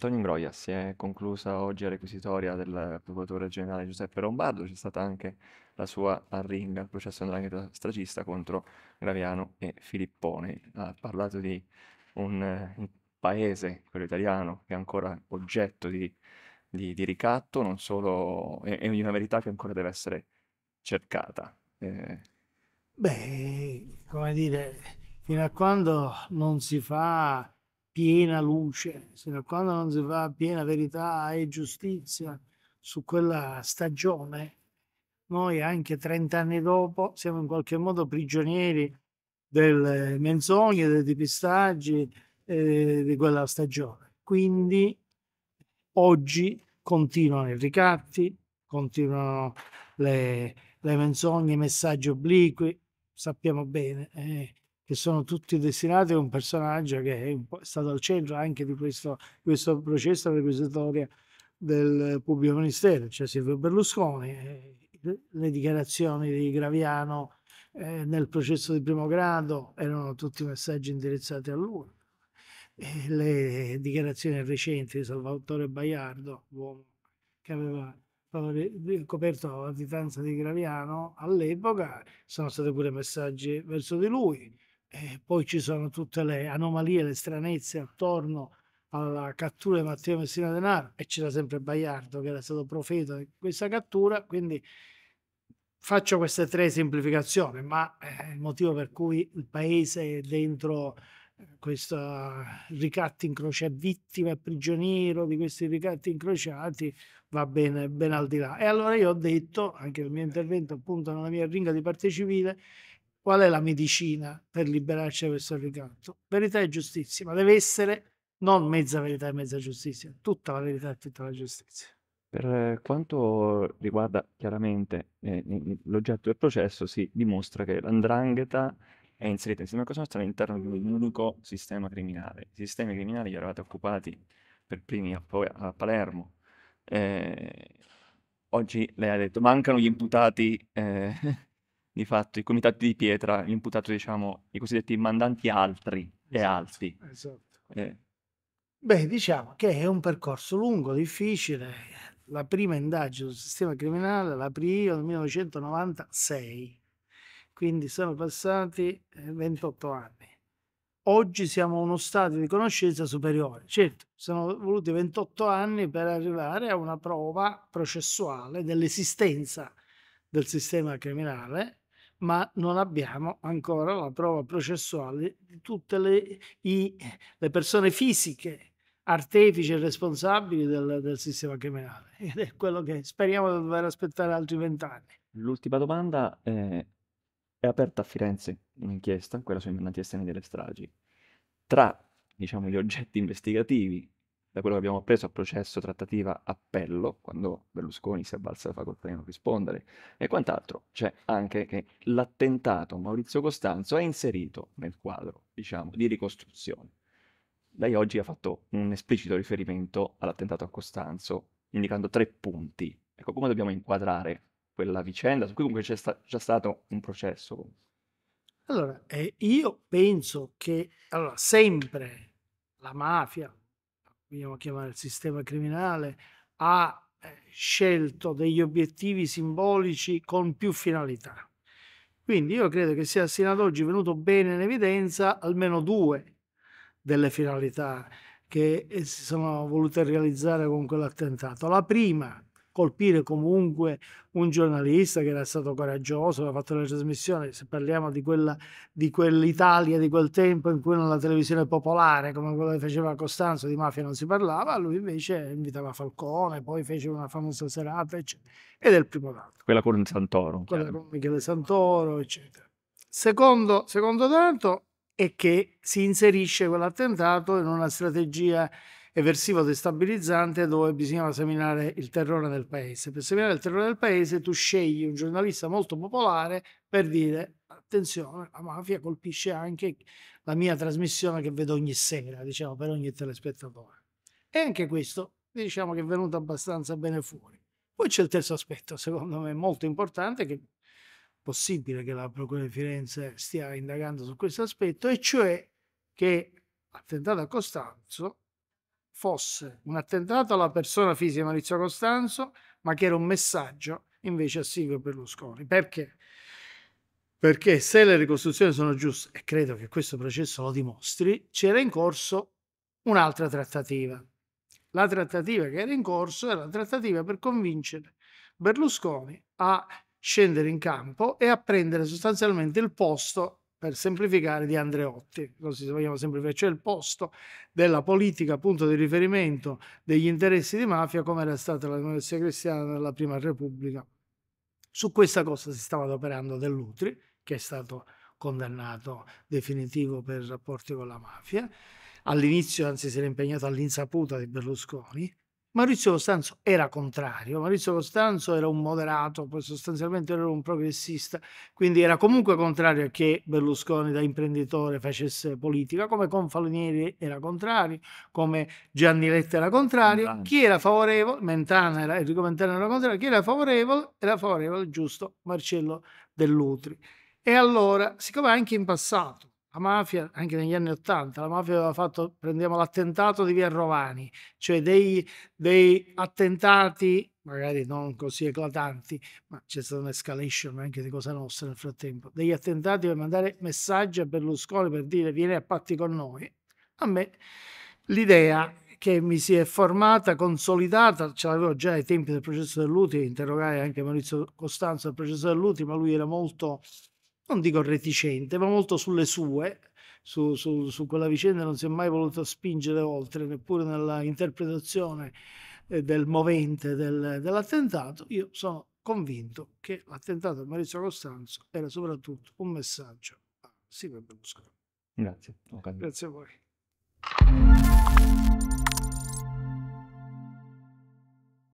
Antonio Imbroglia, si è conclusa oggi la requisitoria del procuratore generale Giuseppe Lombardo, c'è stata anche la sua arringa, al processo andrangheta stragista contro Graviano e Filippone. Ha parlato di un, eh, un paese, quello italiano, che è ancora oggetto di, di, di ricatto, non solo, è, è, una verità che ancora deve essere cercata. Eh... Beh, come dire, fino a quando non si fa piena luce, sino a quando non si fa piena verità e giustizia su quella stagione, noi anche 30 anni dopo siamo in qualche modo prigionieri delle menzogne, dei depistaggi eh, di quella stagione. Quindi oggi continuano i ricatti, continuano le, le menzogne, i messaggi obliqui, sappiamo bene, eh, che sono tutti destinati a un personaggio che è, stato al centro anche di questo, questo processo requisitorio del pubblico ministero, cioè Silvio Berlusconi, eh, le dichiarazioni di Graviano eh, nel processo di primo grado erano tutti messaggi indirizzati a lui. E le dichiarazioni recenti di Salvatore Baiardo, uomo che aveva coperto la titanza di Graviano all'epoca, sono stati pure messaggi verso di lui e eh, poi ci sono tutte le anomalie, le stranezze attorno alla cattura di Matteo Messina Denaro e c'era sempre Baiardo che era stato profeta di questa cattura, quindi faccio queste tre semplificazioni, ma è eh, il motivo per cui il paese è dentro eh, questo ricatti incrociati, vittima e prigioniero di questi ricatti incrociati va bene, ben al di là. E allora io ho detto, anche nel mio intervento appunto nella mia ringa di parte civile, Qual è la medicina per liberarci da questo ricatto? Verità e giustizia, ma deve essere non mezza verità e mezza giustizia, tutta la verità e tutta la giustizia. Per eh, quanto riguarda chiaramente eh, l'oggetto del processo, si dimostra che l'andrangheta è inserita insieme a Cosa Nostra all'interno di un unico sistema criminale. I sistemi criminali eravate occupati per primi a, a Palermo. Eh, oggi lei ha detto mancano gli imputati eh, di fatto i comitati di pietra, l'imputato, diciamo, i cosiddetti mandanti altri e esatto, alti. Esatto. Eh. Beh, diciamo che è un percorso lungo, difficile. La prima indagine sul sistema criminale l'aprì io nel 1996, quindi sono passati 28 eh, anni. Oggi siamo a uno stato di conoscenza superiore. Certo, sono voluti 28 anni per arrivare a una prova processuale dell'esistenza del sistema criminale ma non abbiamo ancora la prova processuale di tutte le, i, le persone fisiche artefici e responsabili del, del, sistema criminale ed è quello che speriamo di dover aspettare altri vent'anni. L'ultima domanda è, eh, è aperta a Firenze un'inchiesta, quella sui esterni delle stragi. Tra diciamo, gli oggetti investigativi da quello che abbiamo appreso a processo trattativa appello, quando Berlusconi si è avvalsa la facoltà di non rispondere, e quant'altro, c'è anche che l'attentato Maurizio Costanzo è inserito nel quadro, diciamo, di ricostruzione. Lei oggi ha fatto un esplicito riferimento all'attentato a Costanzo, indicando tre punti. Ecco, come dobbiamo inquadrare quella vicenda, su cui comunque c'è sta- già stato un processo. Allora, eh, io penso che allora, sempre la mafia, vogliamo chiamare il sistema criminale, ha eh, scelto degli obiettivi simbolici con più finalità. Quindi io credo che sia sino ad oggi venuto bene in evidenza almeno due delle finalità che eh, si sono volute realizzare con quell'attentato. La prima colpire comunque un giornalista che era stato coraggioso, aveva fatto la trasmissione, se parliamo di, quella, di quell'Italia di quel tempo in cui nella televisione popolare, come quella che faceva Costanzo, di mafia non si parlava, lui invece invitava Falcone, poi fece una famosa serata, eccetera. Ed è il primo dato. Quella con Santoro. Quella chiaro. con Michele Santoro, eccetera. Secondo, secondo dato è che si inserisce quell'attentato in una strategia eversivo destabilizzante dove bisognava seminare il terrore del paese. Per seminare il terrore del paese tu scegli un giornalista molto popolare per dire attenzione, la mafia colpisce anche la mia trasmissione che vedo ogni sera, diciamo, per ogni telespettatore. E anche questo, diciamo che è venuto abbastanza bene fuori. Poi c'è il terzo aspetto, secondo me molto importante, che è possibile che la Procura di Firenze stia indagando su questo aspetto, e cioè che l'attentato a Costanzo fosse un attentato alla persona fisica di Maurizio Costanzo, ma che era un messaggio invece a Silvio Berlusconi. Perché? Perché se le ricostruzioni sono giuste, e credo che questo processo lo dimostri, c'era in corso un'altra trattativa. La trattativa che era in corso era la trattativa per convincere Berlusconi a scendere in campo e a prendere sostanzialmente il posto per semplificare, di Andreotti, così se vogliamo semplificare, cioè il posto della politica, punto di riferimento degli interessi di mafia, come era stata la democrazia cristiana nella Prima Repubblica. Su questa cosa si stava adoperando Dell'Utri, che è stato condannato definitivo per rapporti con la mafia. All'inizio, anzi, si era impegnato all'insaputa di Berlusconi, Maurizio Costanzo era contrario, Maurizio Costanzo era un moderato, poi sostanzialmente era un progressista, quindi era comunque contrario a che Berlusconi da imprenditore facesse politica, come Confalonieri era contrario, come Gianni Letta era contrario, Mentana. chi era favorevole, Mentana era, Enrico Mentana era contrario, chi era favorevole era favorevole giusto Marcello Dell'Utri. E allora, siccome anche in passato la mafia, anche negli anni Ottanta, la mafia aveva fatto, prendiamo l'attentato di Via Rovani, cioè dei, dei attentati magari non così eclatanti, ma c'è stata un'escalation anche di Cosa Nostra nel frattempo, degli attentati per mandare messaggi a Berlusconi per dire vieni a patti con noi. A me l'idea che mi si è formata, consolidata, ce l'avevo già ai tempi del processo dell'Uti, interrogai anche Maurizio Costanzo al processo dell'Uti, ma lui era molto non dico reticente, ma molto sulle sue. Su, su, su quella vicenda non si è mai voluto spingere oltre, neppure nella interpretazione eh, del movente del, dell'attentato. Io sono convinto che l'attentato a Maurizio Costanzo era soprattutto un messaggio a Silvio Berlusconi. Grazie. Grazie a voi.